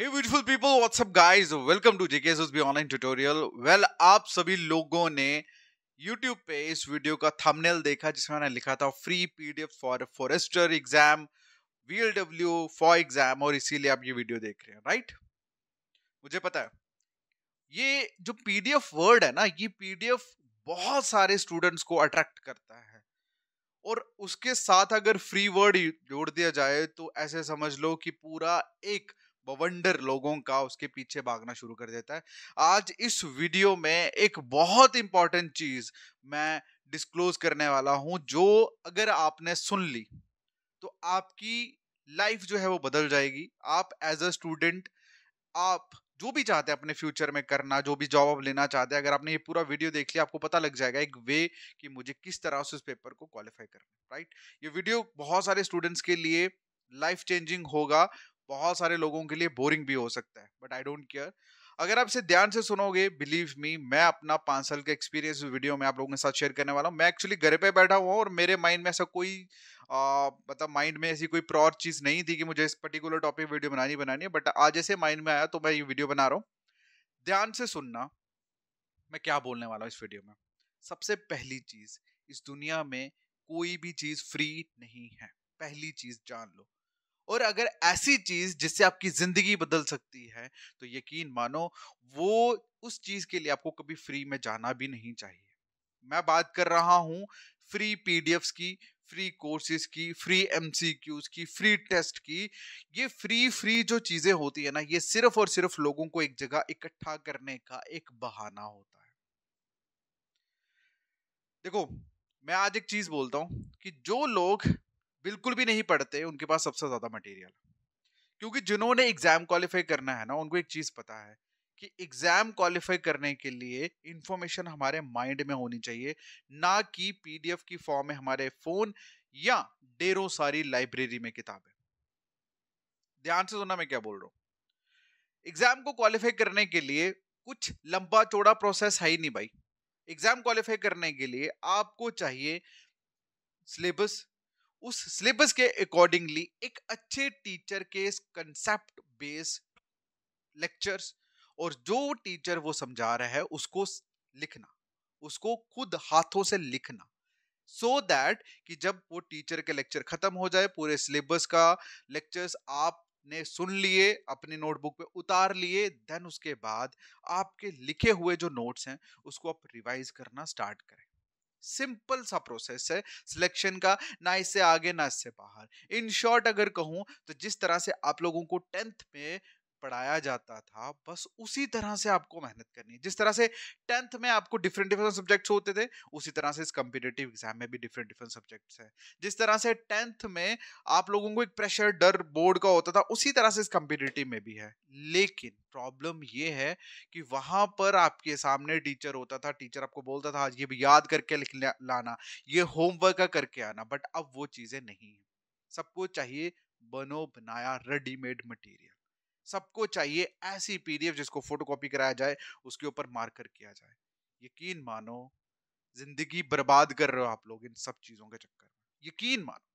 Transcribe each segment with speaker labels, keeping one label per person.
Speaker 1: Hey beautiful people, what's up guys? Welcome to JK's उसबी online tutorial well आप सभी लोगों ने YouTube पे इस वीडियो का थंबनेल देखा जिसमें मैंने लिखा था free PDF for forester exam VLW for exam और इसीलिए आप ये वीडियो देख रहे हैं राइट मुझे पता है ये जो पीडीएफ वर्ड है ना ये पीडीएफ बहुत सारे स्टूडेंट्स को अट्रैक्ट करता है और उसके साथ अगर फ्री वर्ड जोड़ दिया जाए तो ऐसे समझ लो कि पूरा एक बवंडर लोगों का उसके पीछे भागना शुरू कर देता है आज इस वीडियो में एक बहुत इंपॉर्टेंट चीज मैं डिस्क्लोज करने वाला हूं जो अगर आपने सुन ली तो आपकी लाइफ जो है वो बदल जाएगी आप एज अ स्टूडेंट आप जो भी चाहते हैं अपने फ्यूचर में करना जो भी जॉब आप लेना चाहते हैं अगर आपने ये पूरा वीडियो देख लिया आपको पता लग जाएगा एक वे कि मुझे किस तरह से उस पेपर को क्वालिफाई करना राइट ये वीडियो बहुत सारे स्टूडेंट्स के लिए लाइफ चेंजिंग होगा बहुत सारे लोगों के लिए बोरिंग भी हो सकता है बट आई डोंट केयर अगर आप इसे ध्यान से सुनोगे बिलीव मी मैं अपना पांच साल का एक्सपीरियंस वीडियो में आप लोगों के साथ शेयर करने वाला हूँ मैं एक्चुअली घर पे बैठा हुआ और मेरे माइंड में ऐसा कोई मतलब माइंड में ऐसी कोई प्रॉर चीज़ नहीं थी कि मुझे इस पर्टिकुलर टॉपिक वीडियो बनानी बनानी है बट आज ऐसे माइंड में आया तो मैं ये वीडियो बना रहा हूँ ध्यान से सुनना मैं क्या बोलने वाला हूँ इस वीडियो में सबसे पहली चीज़ इस दुनिया में कोई भी चीज़ फ्री नहीं है पहली चीज़ जान लो और अगर ऐसी चीज जिससे आपकी जिंदगी बदल सकती है तो यकीन मानो वो उस चीज के लिए आपको कभी फ्री में जाना भी नहीं चाहिए मैं बात कर रहा हूँ फ्री पीडीएफ की फ्री कोर्सेज की फ्री एम की फ्री टेस्ट की ये फ्री फ्री जो चीजें होती है ना ये सिर्फ और सिर्फ लोगों को एक जगह इकट्ठा करने का एक बहाना होता है देखो मैं आज एक चीज बोलता हूं कि जो लोग बिल्कुल भी नहीं पढ़ते उनके पास सबसे ज्यादा मटेरियल क्योंकि जिन्होंने एग्जाम क्वालिफाई करना है ना उनको एक चीज पता है कि एग्जाम क्वालिफाई करने के लिए इंफॉर्मेशन हमारे माइंड में होनी चाहिए ना कि पीडीएफ की फॉर्म में हमारे फोन या ढेरों सारी लाइब्रेरी में किताबें ध्यान से सुना मैं क्या बोल रहा हूं एग्जाम को क्वालिफाई करने के लिए कुछ लंबा चौड़ा प्रोसेस है ही नहीं भाई एग्जाम क्वालिफाई करने के लिए आपको चाहिए सिलेबस उस सिलेबस के अकॉर्डिंगली एक अच्छे टीचर के कंसेप्ट बेस्ड लेक्चर्स और जो टीचर वो समझा रहा है उसको लिखना उसको खुद हाथों से लिखना सो so दैट कि जब वो टीचर के लेक्चर खत्म हो जाए पूरे सिलेबस का लेक्चर्स आपने सुन लिए अपने नोटबुक पे उतार लिए देन उसके बाद आपके लिखे हुए जो नोट्स हैं उसको आप रिवाइज करना स्टार्ट करें सिंपल सा प्रोसेस है सिलेक्शन का ना इससे आगे ना इससे बाहर इन शॉर्ट अगर कहूँ तो जिस तरह से आप लोगों को टेंथ में पढ़ाया जाता था बस उसी तरह से आपको मेहनत करनी है जिस तरह से टेंथ में आपको डिफरेंट डिफरेंट सब्जेक्ट्स होते थे उसी तरह से इस कम्पिटेटिव एग्जाम में भी डिफरेंट डिफरेंट सब्जेक्ट्स हैं जिस तरह से टेंथ में आप लोगों को एक प्रेशर डर बोर्ड का होता था उसी तरह से इस कम्पिटेटिव में भी है लेकिन प्रॉब्लम ये है कि वहां पर आपके सामने टीचर होता था टीचर आपको बोलता था आज ये भी याद करके लिख लाना ये होमवर्क का करके आना बट अब वो चीज़ें नहीं है सबको चाहिए बनो बनाया रेडीमेड मटीरियल सबको चाहिए ऐसी पीडीएफ जिसको फोटोकॉपी कराया जाए उसके ऊपर मार्कर किया जाए यकीन मानो जिंदगी बर्बाद कर रहे हो आप लोग इन सब चीजों के चक्कर में यकीन मानो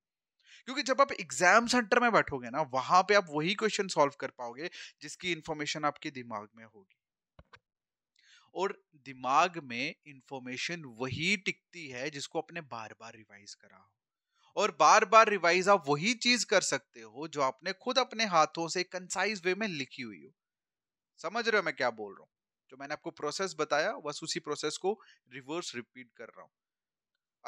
Speaker 1: क्योंकि जब आप एग्जाम सेंटर में बैठोगे ना वहां पे आप वही क्वेश्चन सॉल्व कर पाओगे जिसकी इंफॉर्मेशन आपके दिमाग में होगी और दिमाग में इंफॉर्मेशन वही टिकती है जिसको अपने बार बार रिवाइज करा हो और बार बार रिवाइज आप वही चीज कर सकते हो जो आपने खुद अपने हाथों से कंसाइज वे में लिखी हुई हो समझ रहे हो मैं क्या बोल रहा हूँ जो मैंने आपको प्रोसेस बताया बस उसी प्रोसेस को रिवर्स रिपीट कर रहा हूँ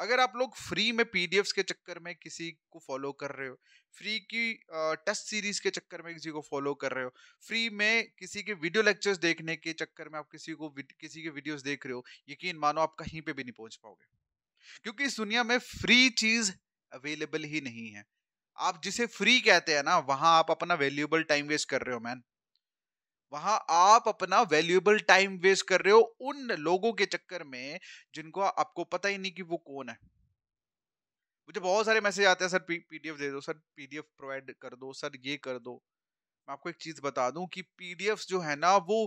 Speaker 1: अगर आप लोग फ्री में पीडीएफ्स के चक्कर में किसी को फॉलो कर रहे हो फ्री की टेस्ट सीरीज के चक्कर में किसी को फॉलो कर रहे हो फ्री में किसी के वीडियो लेक्चर्स देखने के चक्कर में आप किसी को किसी के वीडियोस देख रहे हो यकीन मानो आप कहीं पे भी नहीं पहुंच पाओगे क्योंकि इस दुनिया में फ्री चीज अवेलेबल ही नहीं है आप जिसे फ्री कहते हैं ना वहां आप अपना वैल्यूएबल टाइम वेस्ट कर रहे हो मैन वहां आप अपना वैल्यूएबल टाइम वेस्ट कर रहे हो उन लोगों के चक्कर में जिनको आपको पता ही नहीं कि वो कौन है मुझे बहुत सारे मैसेज आते हैं सर पीडीएफ दे दो सर पीडीएफ प्रोवाइड कर दो सर ये कर दो मैं आपको एक चीज बता दूं कि पीडीएफ जो है ना वो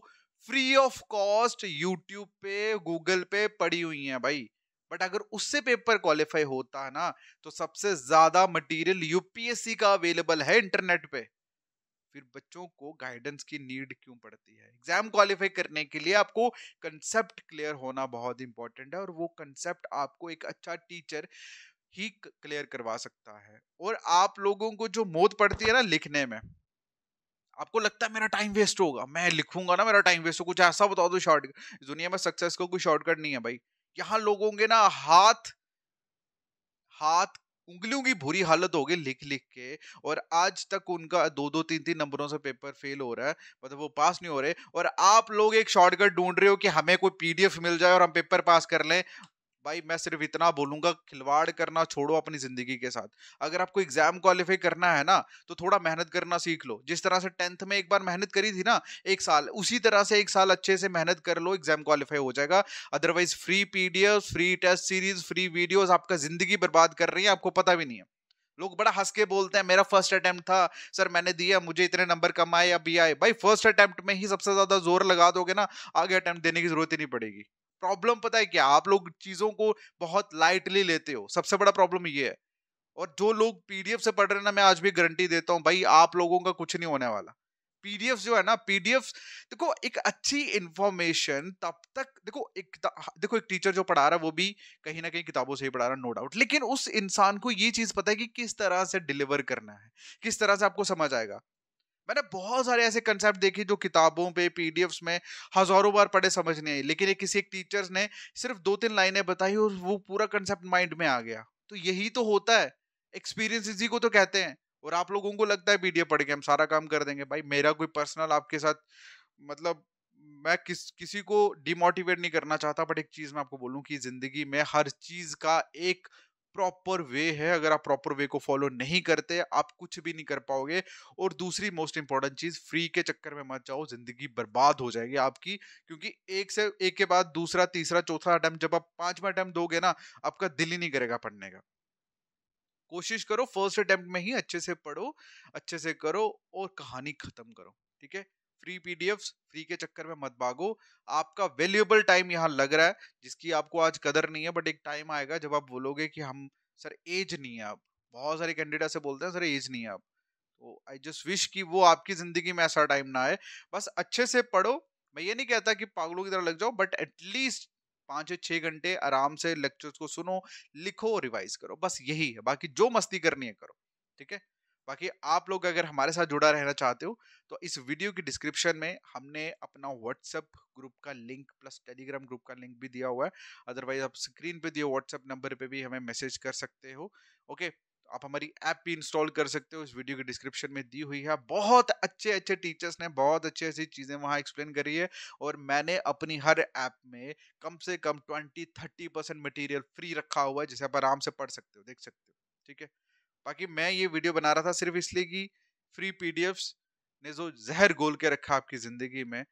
Speaker 1: फ्री ऑफ कॉस्ट यूट्यूब पे गूगल पे पड़ी हुई है भाई बट अगर उससे पेपर क्वालिफाई होता है ना तो सबसे ज्यादा मटेरियल यूपीएससी का अवेलेबल है इंटरनेट पे फिर बच्चों को गाइडेंस की नीड क्यों पड़ती है एग्जाम क्वालिफाई करने के लिए आपको कंसेप्ट क्लियर होना बहुत इंपॉर्टेंट है और वो कंसेप्ट आपको एक अच्छा टीचर ही क्लियर करवा सकता है और आप लोगों को जो मौत पड़ती है ना लिखने में आपको लगता है मेरा टाइम वेस्ट होगा मैं लिखूंगा ना मेरा टाइम वेस्ट हो कुछ ऐसा बता दो शॉर्ट दुनिया में सक्सेस का कोई शॉर्टकट नहीं है भाई यहां लोगों के ना हाथ हाथ उंगलियों की बुरी हालत हो गई लिख लिख के और आज तक उनका दो दो तीन तीन नंबरों से पेपर फेल हो रहा है मतलब वो पास नहीं हो रहे और आप लोग एक शॉर्टकट ढूंढ रहे हो कि हमें कोई पीडीएफ मिल जाए और हम पेपर पास कर लें भाई मैं सिर्फ इतना बोलूंगा खिलवाड़ करना छोड़ो अपनी जिंदगी के साथ अगर आपको एग्जाम क्वालिफाई करना है ना तो थोड़ा मेहनत करना सीख लो जिस तरह से टेंथ में एक बार मेहनत करी थी ना एक साल उसी तरह से एक साल अच्छे से मेहनत कर लो एग्जाम क्वालिफाई हो जाएगा otherwise free P free test series free videos आपका जिंदगी बर्बाद कर रही है आपको पता भी नहीं है लोग बड़ा हंस के बोलते हैं मेरा फर्स्ट अटेम्प्ट था सर मैंने दिया मुझे इतने नंबर कम आए अभी आए भाई फर्स्ट अटेम्प्ट में ही सबसे ज्यादा जोर लगा दोगे ना आगे अटेम्प्ट देने की जरूरत ही नहीं पड़ेगी प्रॉब्लम पता है क्या आप लोग चीजों को बहुत लाइटली लेते हो सबसे बड़ा प्रॉब्लम ये है और जो लोग पीडीएफ से पढ़ रहे हैं ना मैं आज भी गारंटी देता हूँ भाई आप लोगों का कुछ नहीं होने वाला पीडीएफ जो है ना पीडीएफ देखो एक अच्छी इंफॉर्मेशन तब तक देखो एक देखो एक टीचर जो पढ़ा रहा है वो भी कहीं ना कहीं किताबों से ही पढ़ा रहा है नो डाउट लेकिन उस इंसान को ये चीज पता है कि किस तरह से डिलीवर करना है किस तरह से आपको समझ आएगा मैंने बहुत सारे ऐसे कंसेप्ट देखे जो किताबों पे पीडीएफ में हजारों बार पढ़े समझ नहीं आई लेकिन एक किसी एक टीचर्स ने सिर्फ दो तीन लाइनें बताई और वो पूरा कंसेप्ट माइंड में आ गया तो यही तो होता है एक्सपीरियंस इसी को तो कहते हैं और आप लोगों को लगता है पीडीएफ पढ़ के हम सारा काम कर देंगे भाई मेरा कोई पर्सनल आपके साथ मतलब मैं किस किसी को डिमोटिवेट नहीं करना चाहता बट एक चीज मैं आपको बोलूं कि जिंदगी में हर चीज का एक प्रॉपर वे है अगर आप प्रॉपर वे को फॉलो नहीं करते आप कुछ भी नहीं कर पाओगे और दूसरी मोस्ट इंपॉर्टेंट चीज फ्री के चक्कर में मत जाओ जिंदगी बर्बाद हो जाएगी आपकी क्योंकि एक से एक के बाद दूसरा तीसरा चौथा अटैम्प्ट जब आप पांचवा अटैम्प्ट दोगे ना आपका दिल ही नहीं करेगा पढ़ने का कोशिश करो फर्स्ट अटेम्प्ट में ही अच्छे से पढ़ो अच्छे से करो और कहानी खत्म करो ठीक है फ्री पीडीएफ फ्री के चक्कर में मत भागो आपका वैल्यूएबल टाइम यहाँ लग रहा है जिसकी आपको आज कदर नहीं है बट एक टाइम आएगा जब आप बोलोगे कि हम सर एज नहीं है आप बहुत सारे कैंडिडेट से बोलते हैं सर एज नहीं है आप तो आई जस्ट विश कि वो आपकी जिंदगी में ऐसा टाइम ना आए बस अच्छे से पढ़ो मैं ये नहीं कहता कि पागलों की तरह लग जाओ बट एटलीस्ट पाँच छः घंटे आराम से लेक्चर्स को सुनो लिखो रिवाइज करो बस यही है बाकी जो मस्ती करनी है करो ठीक है बाकी आप लोग अगर हमारे साथ जुड़ा रहना चाहते हो तो इस वीडियो की डिस्क्रिप्शन में हमने अपना व्हाट्सएप ग्रुप का लिंक प्लस टेलीग्राम ग्रुप का लिंक भी दिया हुआ है अदरवाइज आप स्क्रीन पे दिए व्हाट्सएप नंबर पे भी हमें मैसेज कर सकते हो ओके तो आप हमारी ऐप भी इंस्टॉल कर सकते हो इस वीडियो के डिस्क्रिप्शन में दी हुई है बहुत अच्छे अच्छे टीचर्स ने बहुत अच्छी अच्छी चीज़ें वहाँ एक्सप्लेन करी है और मैंने अपनी हर ऐप में कम से कम twenty thirty percent material free रखा हुआ है जिसे आप आराम से पढ़ सकते हो देख सकते हो ठीक है बाकी मैं ये वीडियो बना रहा था सिर्फ इसलिए कि फ्री पी ने जो जहर गोल के रखा आपकी ज़िंदगी में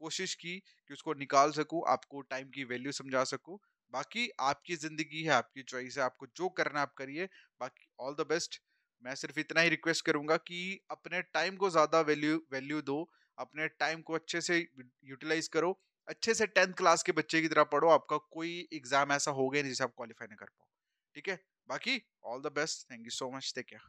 Speaker 1: कोशिश की कि उसको निकाल सकूँ आपको टाइम की वैल्यू समझा सकूँ बाकी आपकी ज़िंदगी है आपकी चॉइस है आपको जो करना आप करिए बाकी ऑल द बेस्ट मैं सिर्फ इतना ही रिक्वेस्ट करूँगा कि अपने टाइम को ज़्यादा वैल्यू वैल्यू दो अपने टाइम को अच्छे से यूटिलाइज करो अच्छे से टेंथ क्लास के बच्चे की तरह पढ़ो आपका कोई एग्ज़ाम ऐसा हो गया नहीं जिसे आप क्वालिफाई ना कर पाओ ठीक है Baki, all the best. Thank you so much. Take care.